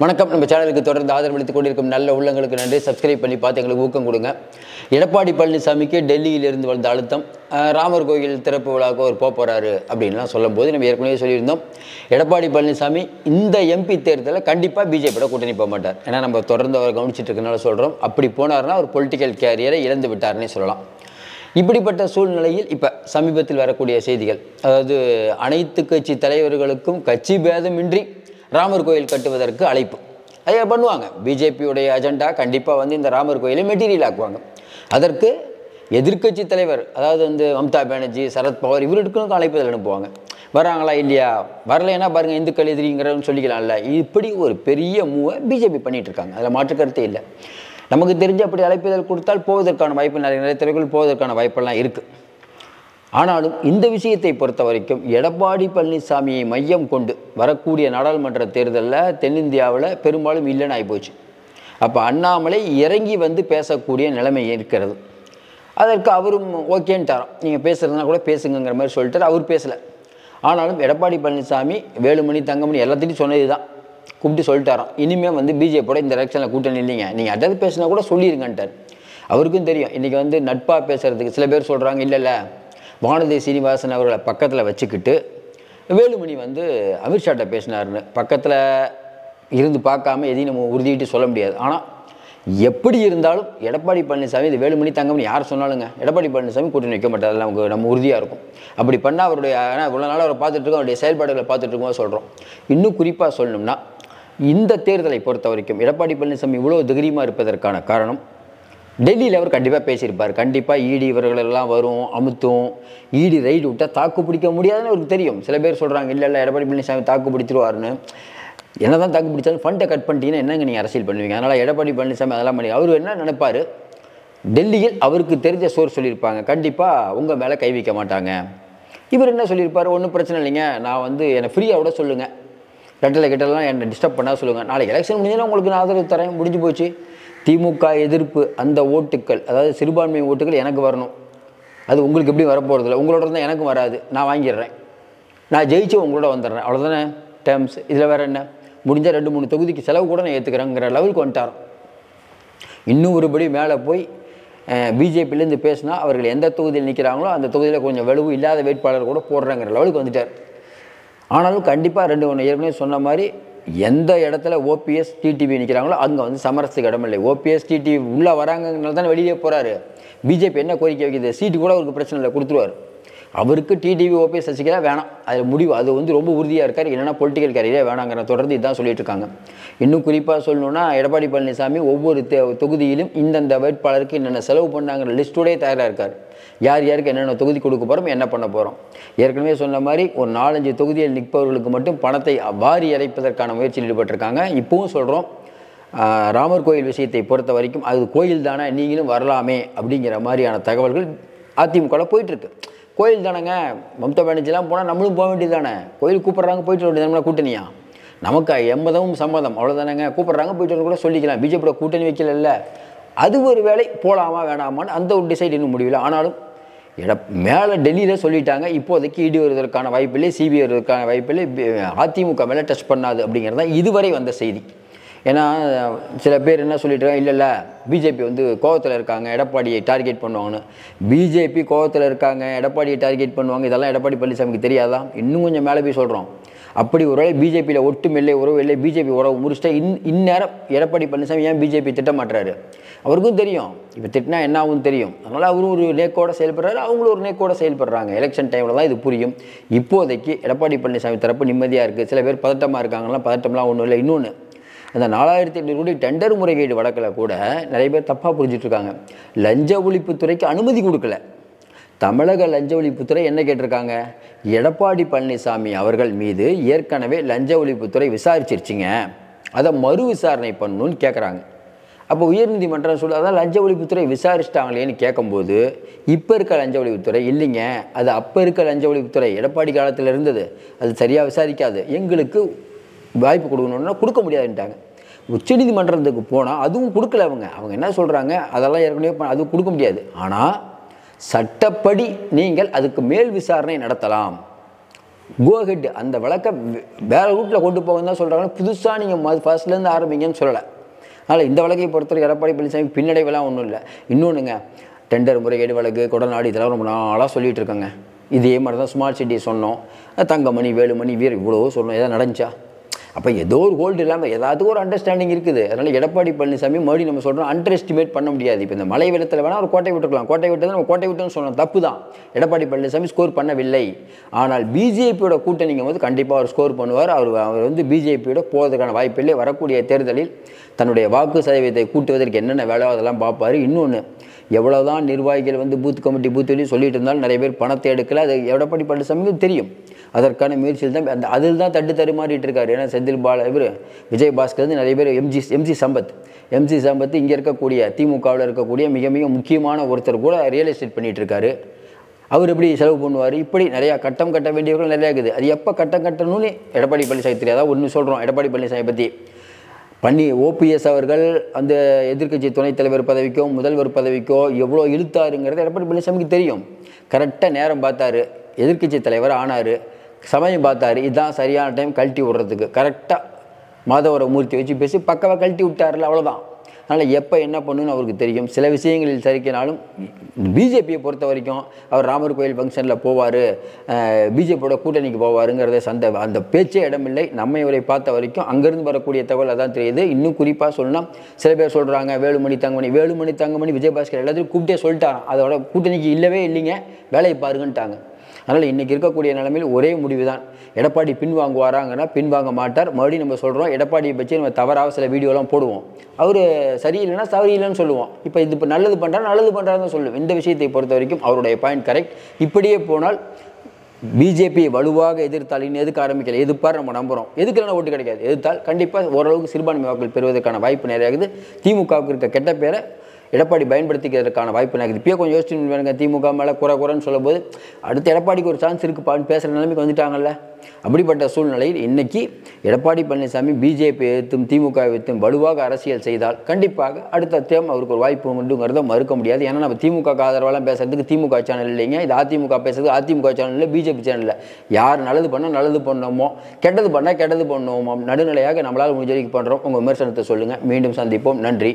வணக்கம் நம்ம சேனலுக்கு தொடர்ந்து ஆதரவளித்துக் கொண்டிருக்கும் நல்ல உள்ளங்களுக்கு நன்றி சப்ஸ்கிரைப் பண்ணி பார்த்து எங்களுக்கு ஊக்கம் கொடுங்க எடப்பாடி பழனிசாமிக்கு டெல்லியிலிருந்து வந்த அழுத்தம் ராமர் கோயில் திறப்பு விழாவுக்கு அவர் போக போகிறாரு அப்படின்லாம் சொல்லும்போது நம்ம ஏற்கனவே சொல்லியிருந்தோம் எடப்பாடி பழனிசாமி இந்த எம்பி தேர்தலில் கண்டிப்பாக பிஜேபியோட கூட்டணி போக மாட்டார் ஏன்னா நம்ம தொடர்ந்து அவர் கவனிச்சிட்டு இருக்கனால சொல்கிறோம் அப்படி போனார்னா அவர் பொலிட்டிக்கல் கேரியரை இழந்து விட்டார்னே சொல்லலாம் இப்படிப்பட்ட சூழ்நிலையில் இப்போ சமீபத்தில் வரக்கூடிய செய்திகள் அதாவது அனைத்து கட்சி தலைவர்களுக்கும் கட்சி பேதமின்றி ராமர் கோயில் கட்டுவதற்கு அழைப்பு அதை பண்ணுவாங்க பிஜேபியுடைய அஜெண்டா கண்டிப்பாக வந்து இந்த ராமர் கோயிலை மெட்டீரியல் ஆக்குவாங்க அதற்கு எதிர்கட்சி தலைவர் அதாவது வந்து மம்தா பானர்ஜி சரத்பவார் இவர்களுக்கும் அழைப்பதில் அனுப்புவாங்க வராங்களா இல்லையா வரலைன்னா பாருங்கள் இந்துக்கள் எதிரிங்கிறன்னு சொல்லிக்கலாம்ல இப்படி ஒரு பெரிய மூவை பிஜேபி பண்ணிகிட்ருக்காங்க அதில் மாற்றுக்கருத்தே இல்லை நமக்கு தெரிஞ்ச அப்படி அழைப்புதல் கொடுத்தால் போவதற்கான வாய்ப்பு நிறைய நிறைய துறைகள் போவதற்கான வாய்ப்பெல்லாம் இருக்குது ஆனாலும் இந்த விஷயத்தை பொறுத்த வரைக்கும் எடப்பாடி பழனிசாமியை மையம் கொண்டு வரக்கூடிய நாடாளுமன்ற தேர்தலில் தென்னிந்தியாவில் பெரும்பாலும் இல்லைன்னு ஆகிப்போச்சு அப்போ அண்ணாமலை இறங்கி வந்து பேசக்கூடிய நிலைமை இருக்கிறது அதற்கு அவரும் ஓகேன்ட்டாராம் நீங்கள் பேசுகிறதுனா கூட பேசுங்கிற மாதிரி சொல்லிட்டார் அவர் பேசலை ஆனாலும் எடப்பாடி பழனிசாமி வேலுமணி தங்கமணி எல்லாத்தையும் சொன்னது தான் கூப்பிட்டு சொல்லிட்டாராம் இனிமேல் வந்து பிஜேபியோட இந்த எலெக்ஷனில் கூட்டணி இல்லைங்க நீங்கள் அதாவது பேசினா கூட சொல்லிடுங்கன்ட்டார் அவருக்கும் தெரியும் இன்றைக்கி வந்து நட்பாக பேசுகிறதுக்கு சில பேர் சொல்கிறாங்க இல்லை இல்லை வானதி சீனிவாசன் அவர்களை பக்கத்தில் வச்சுக்கிட்டு வேலுமணி வந்து அமித்ஷாட்ட பேசினார்னு பக்கத்தில் இருந்து பார்க்காம எதையும் நம்ம உறுதிட்டு சொல்ல முடியாது ஆனால் எப்படி இருந்தாலும் எடப்பாடி பழனிசாமி இது வேலுமணி தங்கம்னு யார் சொன்னாலுங்க எடப்பாடி பழனிசாமி கூட்டி வைக்க மாட்டார் நமக்கு நம்ம உறுதியாக இருக்கும் அப்படி பண்ணால் அவருடைய ஆனால் இவ்வளோ நாள் அவரை பார்த்துட்ருக்கோம் அவருடைய செயல்பாடுகளை பார்த்துட்ருக்கோம் சொல்கிறோம் இன்னும் குறிப்பாக சொல்லணும்னா இந்த தேர்தலை பொறுத்த வரைக்கும் எடப்பாடி பழனிசாமி இவ்வளோ திகிரியமாக இருப்பதற்கான காரணம் டெல்லியில் அவர் கண்டிப்பாக பேசியிருப்பார் கண்டிப்பாக ஈடி e இவர்களெல்லாம் வரும் அமுத்தும் ஈடி e ரைடு விட்டால் தாக்கு பிடிக்க முடியாதுன்னு அவருக்கு தெரியும் சில பேர் சொல்கிறாங்க இல்லை இல்லை எடப்பாடி பழனிசாமி தாக்கு பிடிச்சிருவார்னு என்ன தான் தாக்கு பிடிச்சாலும் ஃபண்டை கட் பண்ணிட்டீங்கன்னா என்னங்க நீங்கள் அரசியல் பண்ணுவீங்க அதனால் எடப்பாடி பழனிசாமி அதெல்லாம் பண்ணி அவர் என்ன நினைப்பார் டெல்லியில் அவருக்கு தெரிஞ்ச சோர் சொல்லியிருப்பாங்க கண்டிப்பாக உங்கள் மேலே கை வைக்க மாட்டாங்க இவர் என்ன சொல்லியிருப்பார் ஒன்றும் பிரச்சனை இல்லைங்க நான் வந்து என்னை ஃப்ரீயாக விட சொல்லுங்கள் ரெட்டில் கிட்டலாம் என்னை டிஸ்டர்ப் பண்ணால் சொல்லுங்கள் நாளைக்கு எலெக்ஷன் முடிஞ்சுன்னா உங்களுக்கு நான் ஆதரவு தரேன் முடிஞ்சு போச்சு திமுக எதிர்ப்பு அந்த ஓட்டுக்கள் அதாவது சிறுபான்மை ஓட்டுகள் எனக்கு வரணும் அது உங்களுக்கு எப்படி வரப்போகிறது இல்லை உங்களோட இருந்தால் எனக்கும் வராது நான் வாங்கிடுறேன் நான் ஜெயிச்சு உங்களோட வந்துடுறேன் அவ்வளோதானே டேர்ம்ஸ் இதில் வேறு என்ன முடிஞ்சால் ரெண்டு மூணு தொகுதிக்கு செலவு கூட நான் ஏற்றுக்கிறேங்கிற லெவலுக்கு வந்துட்டார் இன்னும் ஒருபடி மேலே போய் பிஜேபிலேருந்து பேசினா அவர்கள் எந்த தொகுதியில் நிற்கிறாங்களோ அந்த தொகுதியில் கொஞ்சம் வலுவு இல்லாத வேட்பாளர் கூட போடுறாங்கிற லெவலுக்கு வந்துட்டார் ஆனாலும் கண்டிப்பாக ரெண்டு ஒன்று ஏற்கனவே சொன்ன மாதிரி எந்த இடத்துல ஓபிஎஸ் டிடிவி நிற்கிறாங்களோ அங்கே வந்து சமரசத்துக்கு இடமில்லை ஓபிஎஸ் டிடிவி உள்ளே வராங்கனால தானே வெளியே போகிறாரு பிஜேபி என்ன கோரிக்கை வைக்கிது சீட்டு கூட அவருக்கு பிரச்சனை இல்லை கொடுத்துருவார் அவருக்கு டிடிவி ஓபிஎஸ் சசிகலா வேணாம் அது முடிவு அது வந்து ரொம்ப உறுதியாக இருக்கார் இல்லைனா பொலிட்டிக்கல் கேரியரே வேணாங்கிற தொடர்ந்து இதுதான் சொல்லிட்டு இருக்காங்க இன்னும் குறிப்பாக சொல்லணும்னா எடப்பாடி பழனிசாமி ஒவ்வொரு தொகுதியிலும் இந்தந்த வேட்பாளருக்கு என்னென்ன செலவு பண்ணாங்கிற லிஸ்ட்டோடய தயாராக இருக்கார் யார் யாருக்கு என்னென்ன தொகுதி கொடுக்க போகிறோம் என்ன பண்ண போகிறோம் ஏற்கனவே சொன்ன மாதிரி ஒரு நாலஞ்சு தொகுதியில் நிற்பவர்களுக்கு மட்டும் பணத்தை வாரி இறைப்பதற்கான முயற்சியில் ஈடுபட்டிருக்காங்க இப்போவும் சொல்கிறோம் ராமர் கோயில் விஷயத்தை பொறுத்த வரைக்கும் அது கோயில் தானே நீங்களும் வரலாமே அப்படிங்கிற மாதிரியான தகவல்கள் அதிமுகவில் போயிட்டுருக்கு கோயில் தானேங்க மம்தா பேனர்ஜிலாம் போனால் நம்மளும் போக வேண்டியது தானே கோயில் கூப்பிட்றாங்க போயிட்டு வேண்டியது நம்மளா கூட்டணியா நமக்கு எண்பதும் சம்மதம் அவ்வளோதானேங்க கூப்பிட்றாங்க போயிட்டு கூட சொல்லிக்கலாம் பிஜேபியோட கூட்டணி வைக்கல அது ஒரு வேலை போகலாமா வேணாமான்னு அந்த ஒரு டிசைட் இன்னும் முடியல ஆனாலும் இட மேலே டெல்லியில் சொல்லிட்டாங்க இப்போதைக்கு இடி வருவதற்கான வாய்ப்பில்லை சிபிஐ வருவதற்கான வாய்ப்பில்லை அதிமுக மேலே டச் பண்ணாது அப்படிங்கிறது தான் இதுவரை வந்த செய்தி ஏன்னா சில பேர் என்ன சொல்லிட்டு இல்லை இல்லை பிஜேபி வந்து கோவத்தில் இருக்காங்க எடப்பாடியை டார்கெட் பண்ணுவாங்கன்னு பிஜேபி கோவத்தில் இருக்காங்க எடப்பாடியை டார்கெட் பண்ணுவாங்க இதெல்லாம் எடப்பாடி பழனிசாமிக்கு தெரியாதா இன்னும் கொஞ்சம் மேலே போய் சொல்கிறோம் அப்படி வேலை பிஜேபியில் ஒட்டுமில்லை உறவு இல்லை பிஜேபி உறவு முடிச்சுட்டா இன் இந்நேரம் எடப்பாடி பழனிசாமி ஏன் பிஜேபி திட்டமாட்டுறாரு அவருக்கும் தெரியும் இப்போ திட்டினா என்ன ஆகும் தெரியும் அதனால் அவரும் ஒரு நேக்கோடு செயல்படுறாரு அவங்களும் ஒரு நேக்கோடு செயல்படுறாங்க எலெக்ஷன் டைமில் தான் இது புரியும் இப்போதைக்கு எடப்பாடி பழனிசாமி தரப்பு நிம்மதியாக இருக்குது சில பேர் பதட்டமாக இருக்காங்களாம் பதட்டம்லாம் ஒன்றும் இல்லை இன்னொன்று அந்த நாலாயிரத்தி எட்நூறு கோடி டெண்டர் முறைகேடு வழக்கில் கூட நிறைய பேர் தப்பாக புரிஞ்சிட்ருக்காங்க லஞ்ச ஒழிப்புத்துறைக்கு அனுமதி கொடுக்கல தமிழக லஞ்ச ஒழிப்புத்துறை என்ன கேட்டிருக்காங்க எடப்பாடி பழனிசாமி அவர்கள் மீது ஏற்கனவே லஞ்ச ஒழிப்புத்துறை விசாரிச்சிருச்சிங்க அதை மறு விசாரணை பண்ணணும்னு கேட்குறாங்க அப்போ உயர்நீதிமன்றம் சொல்ல அதான் லஞ்ச ஒழிப்புத்துறை விசாரிச்சிட்டாங்களேன்னு கேட்கும்போது இப்போ இருக்க லஞ்ச ஒழிப்புத்துறை இல்லைங்க அது அப்போ இருக்க லஞ்ச ஒழிப்புத்துறை எடப்பாடி காலத்தில் இருந்தது அது சரியாக விசாரிக்காது எங்களுக்கு வாய்ப்பு கொடுக்கணுன்னா கொடுக்க முடியாதுன்ட்டாங்க உச்சநீதிமன்றத்துக்கு போனால் அதுவும் கொடுக்கல அவங்க அவங்க என்ன சொல்கிறாங்க அதெல்லாம் ஏற்கனவே அதுவும் கொடுக்க முடியாது ஆனால் சட்டப்படி நீங்கள் அதுக்கு மேல் விசாரணை நடத்தலாம் கோஹெட் அந்த வழக்கை வேறு ரூட்டில் கொண்டு போகணும் தான் சொல்கிறாங்க புதுசாக நீங்கள் ஃபர்ஸ்ட்லேருந்து ஆரம்பிங்கன்னு சொல்லலை அதனால் இந்த வழக்கை பொறுத்தவரை எடப்பாடி பழனிசாமி பின்னடைவெல்லாம் ஒன்றும் இல்லை இன்னொன்றுங்க டெண்டர் முறைகேடு வழக்கு கொடநாடு இதெல்லாம் ரொம்ப நாளாக சொல்லிகிட்டு இதே மாதிரி தான் ஸ்மார்ட் சிட்டி சொன்னோம் தங்கமணி வேலுமணி வீர் இவ்வளோ சொன்னோம் எதாவது நடந்துச்சா அப்போ ஏதோ ஒரு ஹோல்டு இல்லாமல் ஏதாவது ஒரு அண்டர்ஸ்டாண்டிங் இருக்குது அதனால் எடப்பாடி பழனிசாமி மறுபடி நம்ம சொல்கிறோம் அண்டர் எஸ்டிமேட் பண்ண முடியாது இப்போ இந்த மலை வெள்ளத்தில் வேணால் ஒரு கோட்டை விட்டுருக்கலாம் கோட்டை விட்டது நம்ம கோட்டை விட்டுன்னு சொன்னோம் தப்பு தான் எடப்பாடி பழனிசாமி ஸ்கோர் பண்ணவில்லை ஆனால் பிஜேபியோட கூட்டணிங்க வந்து கண்டிப்பாக அவர் ஸ்கோர் பண்ணுவார் அவர் அவர் வந்து பிஜேபியோட போவதற்கான வாய்ப்பில்லை வரக்கூடிய தேர்தலில் தன்னுடைய வாக்கு சதவீதத்தை கூட்டுவதற்கு என்னென்ன வேலையோ அதெல்லாம் பார்ப்பார் இன்னொன்று எவ்வளோ தான் நிர்வாகிகள் வந்து பூத் கமிட்டி பூத்துன்னு சொல்லிட்டு இருந்தாலும் நிறைய பேர் பணத்தை எடுக்கல அது எடப்பாடி பழனிசாமிக்கும் தெரியும் அதற்கான முயற்சியில் தான் அந்த அதில் தான் தட்டு தருமாறிட்டு இருக்காரு ஏன்னா செந்தில் பால இவர் விஜய் பாஸ்கர் வந்து நிறைய பேர் MG MG Sampath MG Sampath இங்கே இருக்கக்கூடிய திமுகவில் இருக்கக்கூடிய மிக மிக முக்கியமான ஒருத்தர் கூட ரியல் எஸ்டேட் பண்ணிகிட்டு அவர் எப்படி செலவு பண்ணுவார் இப்படி நிறையா கட்டம் கட்ட வேண்டியவர்கள் நிறையா இருக்குது அது எப்போ கட்டம் கட்டணும்னு எடப்பாடி பழனிசாமி தெரியாதா ஒன்று சொல்கிறோம் எடப்பாடி பழனிசாமி பற்றி பண்ணி ஓபிஎஸ் அவர்கள் அந்த எதிர்க்கட்சி துணைத் தலைவர் பதவிக்கோ முதல்வர் பதவிக்கோ எவ்வளோ இழுத்தாருங்கிறது எடப்பாடி பழனிசாமிக்கு தெரியும் கரெக்டாக நேரம் பார்த்தாரு எதிர்க்கட்சி தலைவர் ஆனார் சமயம் பார்த்தாரு இதுதான் சரியான டைம் கழட்டி விடுறதுக்கு கரெக்டாக மாதவர மூர்த்தி வச்சு பேசி பக்கவாக கழட்டி விட்டார்ல அவ்வளோதான் அதனால் எப்போ என்ன பண்ணுன்னு அவருக்கு தெரியும் சில விஷயங்களில் சரிக்கினாலும் பிஜேபியை பொறுத்த வரைக்கும் அவர் ராமர் கோயில் ஃபங்க்ஷனில் போவார் பிஜேபியோட கூட்டணிக்கு போவாருங்கிறத சந்த அந்த பேச்சே இடமில்லை நம்ம இவரை பார்த்த வரைக்கும் அங்கேருந்து வரக்கூடிய தகவல் அதான் தெரியுது இன்னும் குறிப்பாக சொல்லணும் சில பேர் சொல்கிறாங்க வேலுமணி தங்கமணி வேலுமணி தங்கமணி விஜயபாஸ்கர் எல்லாத்தையும் கூப்பிட்டே சொல்லிட்டாரான் அதோட கூட்டணிக்கு இல்லவே இல்லைங்க வேலையை பாருங்கன்ட்டாங்க அதனால் இன்றைக்கி இருக்கக்கூடிய நிலைமையில் ஒரே முடிவு தான் எடப்பாடி பின்வாங்குவாராங்கன்னா பின்வாங்க மாட்டார் மறுபடியும் நம்ம சொல்கிறோம் எடப்பாடியை பற்றி நம்ம தவறாக சில வீடியோலாம் போடுவோம் அவர் சரியில்லைன்னா சரியில்லைன்னு சொல்லுவோம் இப்போ இது இப்போ நல்லது பண்ணுறாரு நல்லது தான் சொல்லுவோம் இந்த விஷயத்தை பொறுத்த வரைக்கும் அவருடைய பாயிண்ட் கரெக்ட் இப்படியே போனால் பிஜேபி வலுவாக எதிர்த்தால் இன்னும் எதுக்கு ஆரம்பிக்கல எதிர்ப்பார் நம்ம நம்புகிறோம் எதுக்கெல்லாம் ஓட்டு கிடைக்காது எதிர்த்தால் கண்டிப்பாக ஓரளவுக்கு சிறுபான்மை வாக்குகள் பெறுவதற்கான வாய்ப்பு நிறையாகுது திமுகவுக்கு இருக்க கெட்ட பேரை எடப்பாடி பயன்படுத்திக்கிறதுக்கான வாய்ப்பு எனக்கு இப்பயே கொஞ்சம் யோசிச்சு வேணுங்க திமுக மேலே குறை குறைன்னு சொல்லும்போது அடுத்த எடப்பாடிக்கு ஒரு சான்ஸ் இருக்குப்பான்னு பேசுகிற நிலைமைக்கு வந்துட்டாங்கல்ல அப்படிப்பட்ட சூழ்நிலையில் இன்றைக்கி எடப்பாடி பழனிசாமி பிஜேபி எதிர்த்தும் திமுக எதிர்த்தும் வலுவாக அரசியல் செய்தால் கண்டிப்பாக அடுத்த தேம் அவருக்கு ஒரு வாய்ப்பு உண்டுங்கிறத மறுக்க முடியாது ஏன்னா நம்ம திமுக ஆதரவெல்லாம் பேசுகிறதுக்கு திமுக சேனல் இல்லைங்க இது அதிமுக பேசுறது அதிமுக சேனலில் பிஜேபி சேனலில் யார் நல்லது பண்ணால் நல்லது பண்ணோமோ கெட்டது பண்ணால் கெட்டது பண்ணுவோமோ நடுநிலையாக நம்மளால் முடிஞ்ச பண்ணுறோம் உங்கள் விமர்சனத்தை சொல்லுங்கள் மீண்டும் சந்திப்போம் நன்றி